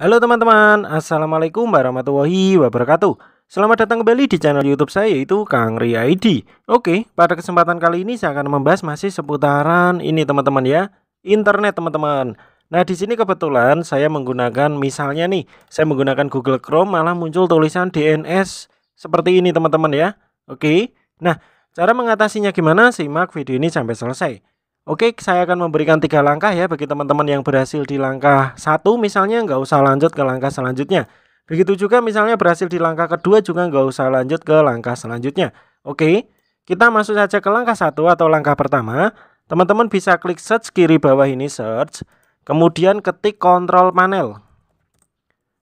Halo teman-teman, Assalamualaikum warahmatullahi wabarakatuh Selamat datang kembali di channel youtube saya yaitu Kang Ri ID Oke, pada kesempatan kali ini saya akan membahas masih seputaran ini teman-teman ya Internet teman-teman Nah di sini kebetulan saya menggunakan misalnya nih Saya menggunakan Google Chrome malah muncul tulisan DNS seperti ini teman-teman ya Oke, nah cara mengatasinya gimana? Simak video ini sampai selesai Oke, saya akan memberikan tiga langkah ya bagi teman-teman yang berhasil di langkah satu misalnya nggak usah lanjut ke langkah selanjutnya. Begitu juga misalnya berhasil di langkah kedua juga nggak usah lanjut ke langkah selanjutnya. Oke, kita masuk saja ke langkah satu atau langkah pertama. Teman-teman bisa klik search kiri bawah ini search, kemudian ketik kontrol panel.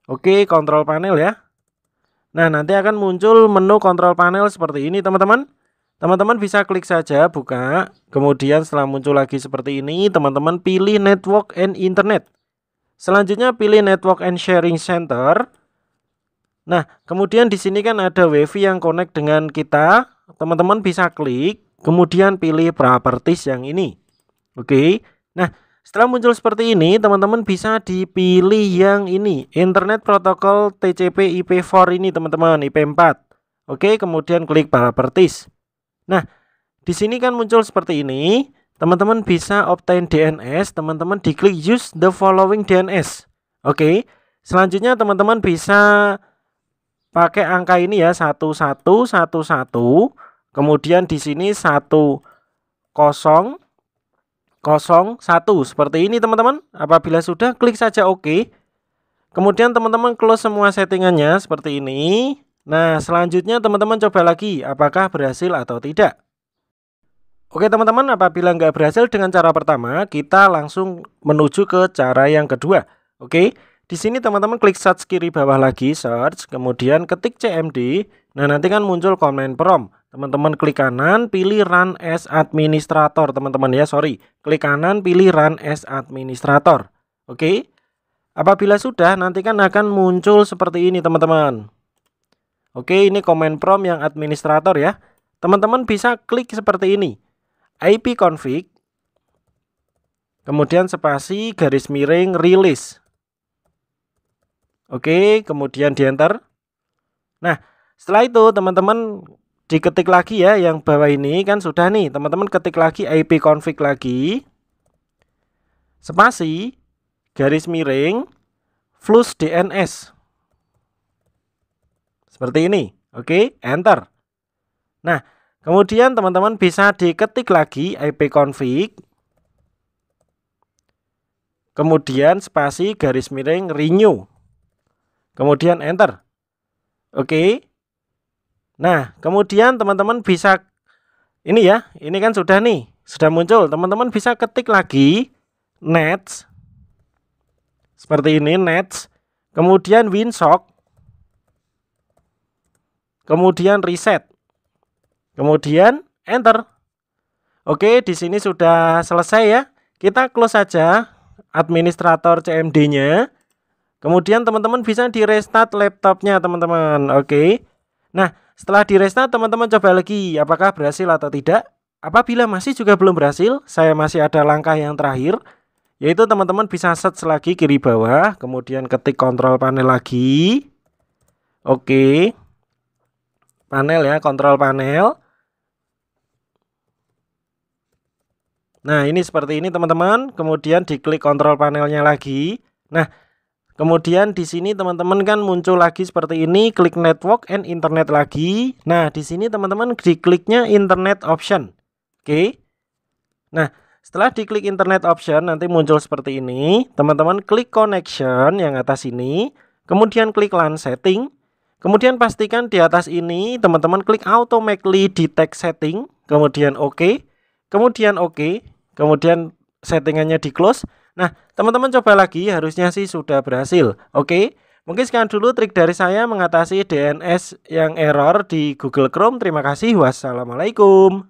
Oke, kontrol panel ya. Nah, nanti akan muncul menu kontrol panel seperti ini teman-teman. Teman-teman bisa klik saja buka, kemudian setelah muncul lagi seperti ini, teman-teman pilih network and internet. Selanjutnya pilih network and sharing center. Nah, kemudian di sini kan ada wifi yang connect dengan kita. Teman-teman bisa klik, kemudian pilih properties yang ini. Oke. Nah, setelah muncul seperti ini, teman-teman bisa dipilih yang ini, internet protocol TCP/IP4 ini, teman-teman, IP4. Oke, kemudian klik properties. Nah, di sini kan muncul seperti ini. Teman-teman bisa obtain DNS, teman-teman diklik use the following DNS. Oke. Selanjutnya teman-teman bisa pakai angka ini ya 1111. Kemudian di sini kosong kosong satu seperti ini teman-teman. Apabila sudah klik saja oke. OK. Kemudian teman-teman close semua settingannya seperti ini. Nah, selanjutnya teman-teman coba lagi apakah berhasil atau tidak. Oke teman-teman, apabila nggak berhasil dengan cara pertama, kita langsung menuju ke cara yang kedua. Oke, di sini teman-teman klik search kiri bawah lagi, search, kemudian ketik CMD. Nah, nanti kan muncul command prompt. Teman-teman klik kanan, pilih run as administrator, teman-teman ya, sorry. Klik kanan, pilih run as administrator. Oke, apabila sudah, nanti kan akan muncul seperti ini teman-teman. Oke, ini command prompt yang administrator ya. Teman-teman bisa klik seperti ini. IP Config, kemudian spasi garis miring release. Oke, kemudian di enter. Nah, setelah itu teman-teman diketik lagi ya yang bawah ini kan sudah nih. Teman-teman ketik lagi IP Config lagi. Spasi garis miring flush DNS. Seperti ini. Oke, enter. Nah, kemudian teman-teman bisa diketik lagi ipconfig. Kemudian spasi garis miring renew. Kemudian enter. Oke. Nah, kemudian teman-teman bisa ini ya, ini kan sudah nih, sudah muncul. Teman-teman bisa ketik lagi nets seperti ini nets kemudian winsock kemudian reset, kemudian enter. Oke, di sini sudah selesai ya. Kita close saja administrator CMD-nya. Kemudian teman-teman bisa di restart laptopnya teman-teman. Oke. Nah, setelah di restart teman-teman coba lagi apakah berhasil atau tidak. Apabila masih juga belum berhasil, saya masih ada langkah yang terakhir yaitu teman-teman bisa search lagi kiri bawah, kemudian ketik kontrol panel lagi. Oke panel ya, kontrol panel. Nah, ini seperti ini teman-teman. Kemudian diklik kontrol panelnya lagi. Nah, kemudian di sini teman-teman kan muncul lagi seperti ini, klik network and internet lagi. Nah, di sini teman-teman dikliknya internet option. Oke. Nah, setelah diklik internet option nanti muncul seperti ini. Teman-teman klik connection yang atas ini, kemudian klik LAN setting. Kemudian pastikan di atas ini teman-teman klik automatically detect setting, kemudian oke, okay, kemudian oke, okay, kemudian settingannya di close. Nah, teman-teman coba lagi, harusnya sih sudah berhasil. Oke. Okay? Mungkin sekian dulu trik dari saya mengatasi DNS yang error di Google Chrome. Terima kasih. Wassalamualaikum.